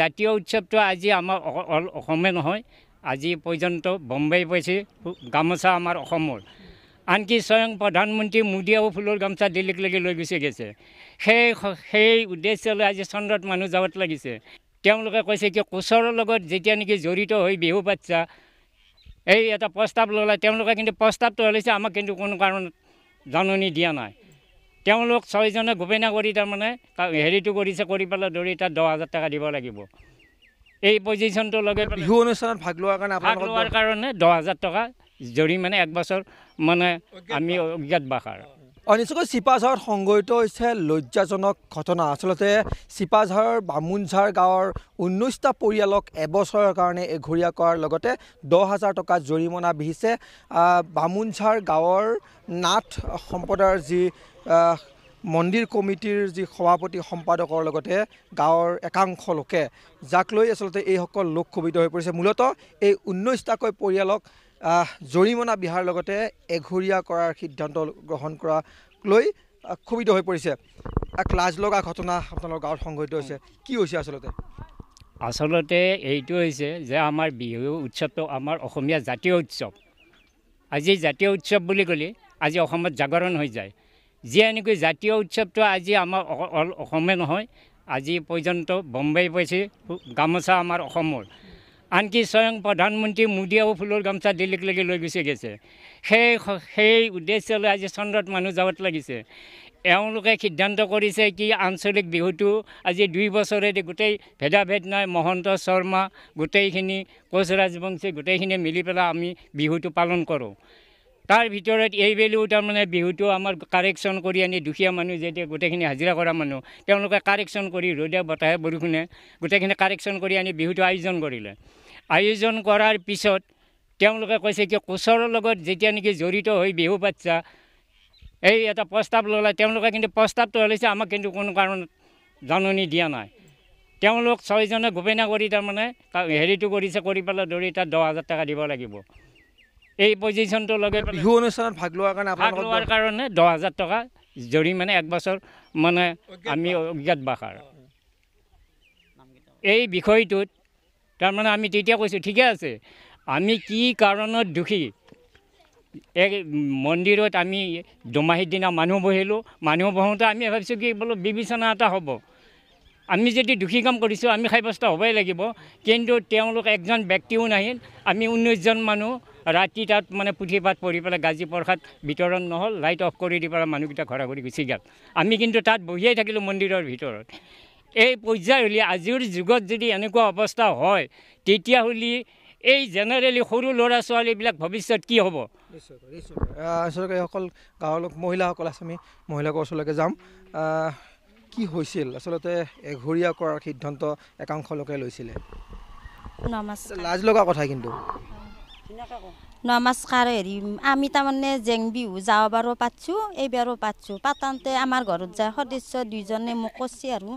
জাতীয় উৎসৱটো আজি আমাৰ অসমে নহয় আজি পৰ্যন্ত বম্বেই পাইছে গামোচা আমাৰ অসমৰ আনকি স্বয়ং প্ৰধানমন্ত্ৰী মোদীয়েও ফুলৰ গামোচা দিল্লীলৈকে লৈ গুচি গৈছে সেই সেই উদ্দেশ্যলৈ আজি চন্দ্ৰত মানুহ যাব লাগিছে তেওঁলোকে কৈছে কি কোচৰ লগত যেতিয়া নেকি জড়িত হৈ বিহু বাচ্ছা এই এটা প্ৰস্তাৱ ল'লে তেওঁলোকে কিন্তু প্ৰস্তাৱটো হ'লেছে আমাক কিন্তু কোনো কাৰণত জাননী দিয়া নাই তেওঁলোক ছয়জনে কৰি তাৰমানে হেৰিটো কৰিছে কৰি পেলাই দৌৰি তাত দহ হাজাৰ টকা দিব লাগিব এই পজিশ্যনটো লগে বিহু অনুষ্ঠানত ভাগ লোৱাৰ কাৰণে ভাগ লোৱাৰ কাৰণে দহ হাজাৰ টকা এক বছৰ মানে আমি অজ্ঞাতবাস আৰু নিশ্চয়কৈ চিপাঝাৰত সংঘটিত হৈছে লজ্জাজনক ঘটনা আচলতে চিপাঝাৰৰ বামুনঝাৰ গাঁৱৰ ঊনৈছটা পৰিয়ালক এবছৰৰ কাৰণে এঘৰীয়া কৰাৰ লগতে দহ হাজাৰ টকা জৰিমনা বিহিছে বামুনঝাৰ গাঁৱৰ নাথ সম্প্ৰদায়ৰ যি মন্দিৰ কমিটিৰ যি সভাপতি সম্পাদকৰ লগতে গাঁৱৰ একাংশ লোকে যাক লৈ আচলতে এইসকল লোক ক্ষোভিত হৈ পৰিছে মূলতঃ এই ঊনৈছটাকৈ পৰিয়ালক জৰিমনা বিহাৰ লগতে এঘৰীয়া কৰাৰ সিদ্ধান্ত গ্ৰহণ কৰাক লৈ ক্ষোভিত হৈ পৰিছে এক লাজ লগা ঘটনা আপোনালোকৰ গাঁৱত সংঘটিত হৈছে কি হৈছে আচলতে আচলতে এইটো হৈছে যে আমাৰ বিহু উৎসৱটো আমাৰ অসমীয়া জাতীয় উৎসৱ আজি জাতীয় উৎসৱ বুলি ক'লে আজি অসমত জাগৰণ হৈ যায় যি এনেকৈ জাতীয় উৎসৱটো আজি আমাৰ অসমে নহয় আজি পৰ্যন্ত বম্বে পাইছে গামোচা আমাৰ অসমৰ আনকি স্বয়ং প্ৰধানমন্ত্ৰী মোদীয়েও ফুলৰ গামোচা দিল্লীলৈকে লৈ গুচি গৈছে সেই সেই উদ্দেশ্যলৈ আজি চন্দ্ৰত মানুহ যাবত লাগিছে এওঁলোকে সিদ্ধান্ত কৰিছে কি আঞ্চলিক বিহুটো আজি দুই বছৰেদি গোটেই ভেদাভেদ নাই মহন্ত শৰ্মা গোটেইখিনি কোচ ৰাজবংশী গোটেইখিনি মিলি পেলাই আমি বিহুটো পালন কৰোঁ তাৰ ভিতৰত এইবেলিও তাৰমানে বিহুটো আমাৰ কাৰেকশ্যন কৰি আনি দুখীয়া মানুহ যেতিয়া গোটেইখিনি হাজিৰা কৰা মানুহ তেওঁলোকে কাৰেকশ্যন কৰি ৰ'দে বতাহে বৰষুণে গোটেইখিনি কাৰেকশ্যন কৰি আনি বিহুটো আয়োজন কৰিলে আয়োজন কৰাৰ পিছত তেওঁলোকে কৈছে কি কোচৰ লগত যেতিয়া নেকি জড়িত হৈ বিহু বাচ্চা এই এটা প্ৰস্তাৱ ল'লে তেওঁলোকে কিন্তু প্ৰস্তাৱটো ওলাইছে আমাক কিন্তু কোনো কাৰণত জাননী দিয়া নাই তেওঁলোক ছয়জনে গোপেনা কৰি তাৰমানে হেৰিটো কৰিছে কৰি পেলাই দৌৰি তাত দহ হাজাৰ টকা দিব লাগিব এই পজিশ্যনটো লগে বিহু অনুষ্ঠানত ভাগ লোৱাৰ কাৰণে ভাগ লোৱাৰ কাৰণে দহ হাজাৰ টকা জৰি মানে এক বছৰ মানে আমি বাসাৰ এই বিষয়টোত তাৰমানে আমি তেতিয়া কৈছোঁ ঠিকে আছে আমি কি কাৰণত দুখী এক মন্দিৰত আমি দুমাহীৰ দিনা মানুহ বহিলোঁ মানুহ বহোঁতে আমি ভাবিছোঁ কি বোলো বিবেচনা এটা হ'ব আমি যদি দুখী কাম কৰিছোঁ আমি সাব্যস্ত হ'বই লাগিব কিন্তু তেওঁলোক একজন ব্যক্তিও নাহিল আমি ঊনৈছজন মানুহ ৰাতি তাত মানে পুথি পাত পঢ়ি পেলাই গাজি প্ৰসাদ বিতৰণ নহ'ল লাইট অফ কৰি দি পেলাই মানুহকেইটা ঘৰা ঘূৰি গুচি গ'ল আমি কিন্তু তাত বহিয়েই থাকিলোঁ মন্দিৰৰ ভিতৰত এই পৰ্যায় হ'লে আজিৰ যুগত যদি এনেকুৱা অৱস্থা হয় তেতিয়াহ'লে এই জেনেৰেলি সৰু ল'ৰা ছোৱালীবিলাক ভৱিষ্যত কি হ'ব আচলতে গাঁৱৰ মহিলাসকল আছে আমি মহিলাৰ ওচৰলৈকে যাম কি হৈছিল আচলতে এঘৰীয়া কৰাৰ সিদ্ধান্ত একাংশ লোকে লৈছিলে লাজ লগা কথা কিন্তু নমস্কাৰ হেৰি আমি তাৰমানে জেং বিহু যাওঁ পাতিছোঁ এইবাৰো পাতিছোঁ পাতোঁতে আমাৰ ঘৰত যায় সদস্য দুইজনে মোক কৈছে আৰু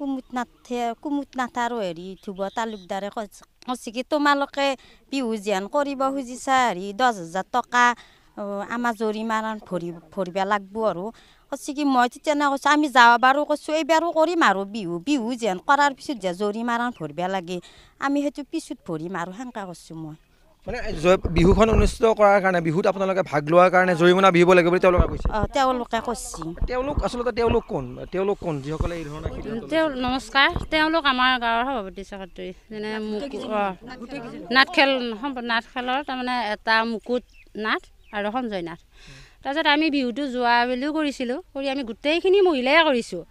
কুমুত কুমুদনাথে কুমুদনাথ আৰু হেৰি ধুব তালুকদাৰে কৈছে কি তোমালোকে বিহু জীয়ান কৰিব খুজিছা হেৰি দহ হাজাৰ টকা আমাৰ জৰিমাৰণ ভৰি ভৰিব লাগিব আৰু কৈছে কি মই তেতিয়া কৈছোঁ আমি যাব বাৰু কৈছোঁ এইবাৰো কৰিম আৰু বিহু বিহু যেন কৰাৰ পিছত যে জৰিমাৰণ ভৰিব লাগে আমি সেইটো পিছত ভৰিম আৰু সেনেকৈ কৈছোঁ মই মানে বিহুখন অনুষ্ঠিত কৰাৰ কাৰণে বিহুত আপোনালোকে ভাগ লোৱাৰ কাৰণে জৰিমনা বিহিব লাগে বুলি তেওঁলোকে কৈছে তেওঁলোকে কৈছে তেওঁলোক আচলতে তেওঁলোক কোন তেওঁলোক কোন যিসকলে এই ধৰণৰ নমস্কাৰ তেওঁলোক আমাৰ গাঁৱৰ সভাপতি চক্ৰী যেনে নাট খেল নাট খেলৰ তাৰমানে এটা মুকুট নাট আৰু সঞ্জয় নাট তাৰপিছত আমি বিহুটো যোৱা বুলিও কৰিছিলোঁ কৰি আমি গোটেইখিনি মহিলাই কৰিছোঁ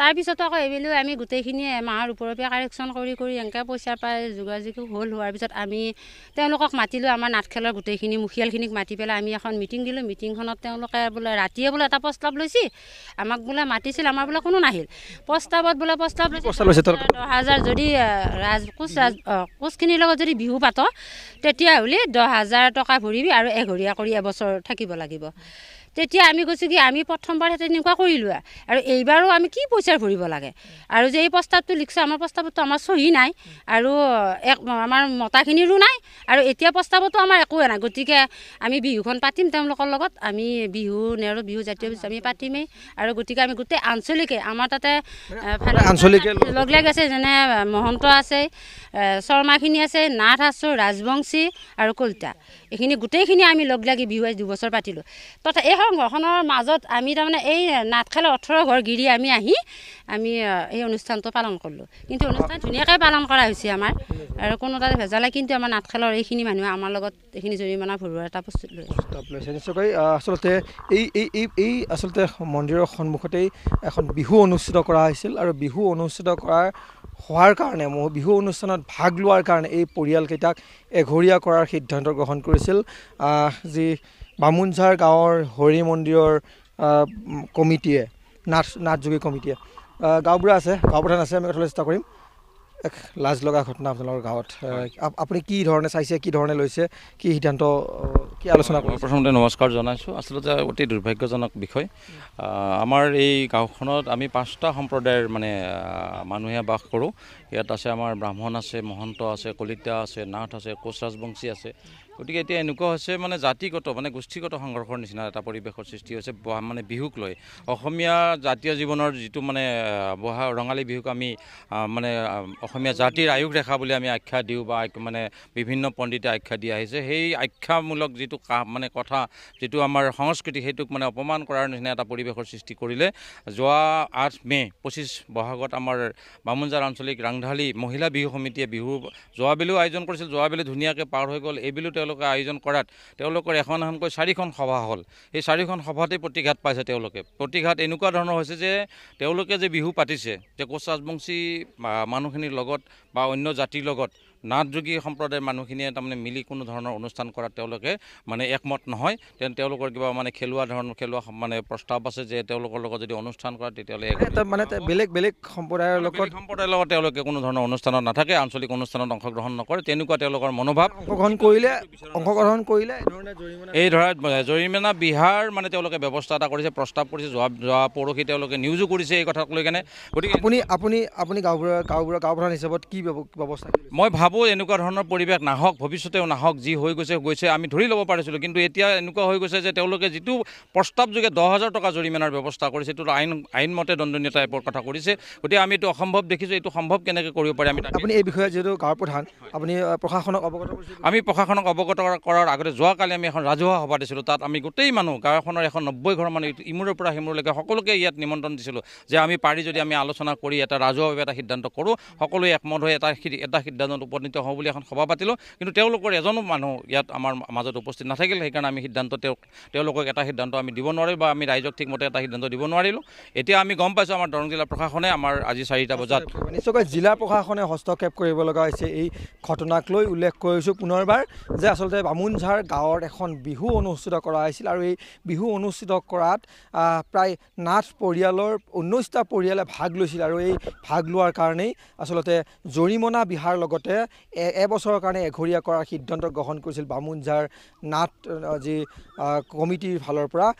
তাৰপিছতো আকৌ ভাবিলোঁ আমি গোটেইখিনিয়ে এমাহৰ ওপৰৰ পৰা কাৰেকশ্যন কৰি কৰি এনেকৈ পইচা পাই যোগাযোগ হ'ল হোৱাৰ পিছত আমি তেওঁলোকক মাতিলোঁ আমাৰ নাটখেলৰ গোটেইখিনি মুখিয়ালখিনিক মাতি পেলাই আমি এখন মিটিং দিলোঁ মিটিংখনত তেওঁলোকে বোলে ৰাতিয়ে বোলে এটা প্ৰস্তাৱ লৈছে আমাক বোলে মাতিছিল আমাৰ বোলে কোনো নাহিল প্ৰস্তাৱত বোলে প্ৰস্তাৱ লৈছে দহ হাজাৰ যদি ৰাজ কোচ ৰাজ কোচখিনিৰ লগত যদি বিহু পাত তেতিয়াহ'লে দহ হাজাৰ টকা ভৰিবি আৰু এঘৰীয়া কৰি এবছৰ থাকিব লাগিব তেতিয়া আমি কৈছোঁ কি আমি প্ৰথমবাৰ সেই তেনেকুৱা কৰিলোঁ আৰু এইবাৰো আমি কি পইচাৰ ভৰিব লাগে আৰু যে এই প্ৰস্তাৱটো লিখিছোঁ আমাৰ প্ৰস্তাৱতো আমাৰ চহী নাই আৰু এক আমাৰ মতাখিনিৰো নাই আৰু এতিয়া প্ৰস্তাৱতো আমাৰ একোৱে নাই গতিকে আমি বিহুখন পাতিম তেওঁলোকৰ লগত আমি বিহু নেহেৰু বিহু জাতীয় বিহু আমি পাতিমেই আৰু গতিকে আমি গোটেই আঞ্চলিকে আমাৰ তাতে আঞ্চলিকে লগ লাগি আছে যেনে মহন্ত আছে শৰ্মাখিনি আছে নাথ আছোঁ ৰাজবংশী আৰু কলিতা এইখিনি গোটেইখিনি আমি লগ লাগি বিহুৱাই দুবছৰ পাতিলোঁ তথা এই সংঘখনৰ মাজত আমি তাৰমানে এই নাটখেল ওঠৰ ঘৰ গিৰি আমি আহি আমি এই অনুষ্ঠানটো পালন কৰিলোঁ কিন্তু অনুষ্ঠান ধুনীয়াকৈ পালন কৰা হৈছে আমাৰ আৰু কোনো তাত ভেজালে কিন্তু আমাৰ নাটখেলৰ এইখিনি মানুহে আমাৰ লগত এইখিনি জৰিমনা ভৰোৱা এটা প্ৰস্তুত লৈছে নিশ্চয়কৈ আচলতে এই এই এই এই আচলতে মন্দিৰৰ সন্মুখতেই এখন বিহু অনুষ্ঠিত কৰা হৈছিল আৰু বিহু অনুষ্ঠিত কৰাৰ হোৱাৰ কাৰণে বিহু অনুষ্ঠানত ভাগ লোৱাৰ কাৰণে এই পৰিয়ালকেইটাক এঘৰীয়া কৰাৰ সিদ্ধান্ত গ্ৰহণ কৰিছিল যি বামুণঝাৰ গাঁৱৰ হৰি মন্দিৰৰ কমিটিয়ে নাথ নাথযোগী কমিটিয়ে গাঁওবুঢ়া আছে গাঁওপ্ৰধান আছে আমি কথালৈ চেষ্টা কৰিম এক লাজ লগা ঘটনা আপোনালোকৰ গাঁৱত আপুনি কি ধৰণে চাইছে কি ধৰণে লৈছে কি সিদ্ধান্ত কি আলোচনা কৰোঁ প্ৰথমতে নমস্কাৰ জনাইছোঁ আচলতে অতি দুৰ্ভাগ্যজনক বিষয় আমাৰ এই গাঁওখনত আমি পাঁচটা সম্প্ৰদায়ৰ মানে মানুহে বাস কৰোঁ ইয়াত আছে আমাৰ ব্ৰাহ্মণ আছে মহন্ত আছে কলিতা আছে নাথ আছে কোচ ৰাজবংশী আছে গতিকে এতিয়া এনেকুৱা হৈছে মানে জাতিগত মানে গোষ্ঠীগত সংঘৰ্ষৰ নিচিনা এটা পৰিৱেশৰ সৃষ্টি হৈছে মানে বিহুক লৈ অসমীয়া জাতীয় জীৱনৰ যিটো মানে বহা ৰঙালী বিহুক আমি মানে অসমীয়া জাতিৰ আয়োগ ৰেখা বুলি আমি আখ্যা দিওঁ বা মানে বিভিন্ন পণ্ডিতে আখ্যা দি আহিছে সেই আখ্যামূলক যিটো কাহ মানে কথা যিটো আমাৰ সংস্কৃতি সেইটোক মানে অপমান কৰাৰ নিচিনা এটা পৰিৱেশৰ সৃষ্টি কৰিলে যোৱা আঠ মে' পঁচিছ বহাগত আমাৰ বামুণজাৰ আঞ্চলিক ৰাংধালী মহিলা বিহু সমিতিয়ে বিহু যোৱাবেলিও আয়োজন কৰিছিল যোৱাবেলি ধুনীয়াকৈ পাৰ হৈ গ'ল এইবেলিও তেওঁলোকে তেওঁলোকে আয়োজন কৰাত তেওঁলোকৰ এখন এখনকৈ চাৰিখন সভা হ'ল সেই চাৰিখন সভাতে প্ৰতিঘাত পাইছে তেওঁলোকে প্ৰতিঘাত এনেকুৱা ধৰণৰ হৈছে যে তেওঁলোকে যে বিহু পাতিছে যে কোচ ৰাজবংশী মানুহখিনিৰ লগত বা অন্য জাতিৰ লগত নাথযোগী সম্প্ৰদায়ৰ মানুহখিনিয়ে তাৰমানে মিলি কোনো ধৰণৰ অনুষ্ঠান কৰাত তেওঁলোকে মানে একমত নহয় তে তেওঁলোকৰ কিবা মানে খেলুৱা ধৰণৰ খেলুৱা মানে প্ৰস্তাৱ আছে যে তেওঁলোকৰ লগত যদি অনুষ্ঠান কৰে তেতিয়াহ'লে মানে বেলেগ বেলেগ সম্প্ৰদায়ৰ লগত সম্প্ৰদায়ৰ লগত তেওঁলোকে কোনো ধৰণৰ অনুষ্ঠানত নাথাকে আঞ্চলিক অনুষ্ঠানত অংশগ্ৰহণ নকৰে তেনেকুৱা তেওঁলোকৰ মনোভাৱ অংশগ্ৰহণ কৰিলে অংশগ্ৰহণ কৰিলে এই ধৰা জৰিমনা বিহাৰ মানে তেওঁলোকে ব্যৱস্থা এটা কৰিছে প্ৰস্তাৱ কৰিছে যোৱা যোৱা পৰহি তেওঁলোকে নিউজো কৰিছে এই কথাক লৈ কেনে গতিকে আপুনি আপুনি আপুনি গাঁওবোৰৰ গাঁওবোৰৰ গাঁওপ্ৰধান হিচাপত কি ব্যৱস্থা মই ভাবোঁ ভাবোঁ এনেকুৱা ধৰণৰ পৰিৱেশ নাহক ভৱিষ্যতেও নাহক যি হৈ গৈছে গৈছে আমি ধৰি ল'ব পাৰিছিলোঁ কিন্তু এতিয়া এনেকুৱা হৈ গৈছে যে তেওঁলোকে যিটো প্ৰস্তাৱযোগে দহ হাজাৰ টকা জৰিমনাৰ ব্যৱস্থা কৰিছে এইটো আইন আইনমতে দণ্ডনীয় টাইপৰ কথা কৰিছে গতিকে আমি এইটো অসম্ভৱ দেখিছোঁ এইটো সম্ভৱ কেনেকৈ কৰিব পাৰি আমি আপুনি এই বিষয়ে যিহেতু গাঁৱৰ প্ৰধান আপুনি প্ৰশাসনক অৱগত আমি প্ৰশাসনক অৱগত কৰাৰ আগতে যোৱাকালি আমি এখন ৰাজহুৱা সভা দিছিলোঁ তাত আমি গোটেই মানুহ গাঁওখনৰ এখন নব্বৈ ঘৰ মানুহ ইমূৰৰ পৰা সিমূৰলৈকে সকলোকে ইয়াত নিমন্ত্ৰণ দিছিলোঁ যে আমি পাৰি যদি আমি আলোচনা কৰি এটা ৰাজহুৱাভাৱে এটা সিদ্ধান্ত কৰোঁ সকলোৱে একমত হৈ এটা এটা সিদ্ধান্ত উপনীত হওঁ বুলি এখন সভা পাতিলোঁ কিন্তু তেওঁলোকৰ এজনো মানুহ ইয়াত আমাৰ মাজত উপস্থিত নাথাকিল সেইকাৰণে আমি সিদ্ধান্ত তেওঁক তেওঁলোকক এটা সিদ্ধান্ত আমি দিব নোৱাৰিলোঁ বা আমি ৰাইজক ঠিকমতে এটা সিদ্ধান্ত দিব নোৱাৰিলোঁ এতিয়া আমি গম পাইছোঁ আমাৰ দৰং জিলা প্ৰশাসনে আমাৰ আজি চাৰিটা বজাত নিশ্চয়কৈ জিলা প্ৰশাসনে হস্তক্ষেপ কৰিব লগা হৈছে এই ঘটনাক লৈ উল্লেখ কৰিছোঁ পুনৰবাৰ যে আচলতে বামুনঝাৰ গাঁৱৰ এখন বিহু অনুষ্ঠিত কৰা হৈছিল আৰু এই বিহু অনুষ্ঠিত কৰাত প্ৰায় নাথ পৰিয়ালৰ ঊনৈছটা পৰিয়ালে ভাগ লৈছিল আৰু এই ভাগ লোৱাৰ কাৰণেই আচলতে জৰিমনা বিহাৰ লগতে এবছৰৰ কাৰণে এঘৰীয়া কৰাৰ সিদ্ধান্ত গ্ৰহণ কৰিছিল বামুণঝাৰ নাট যি কমিটিৰ ফালৰ পৰা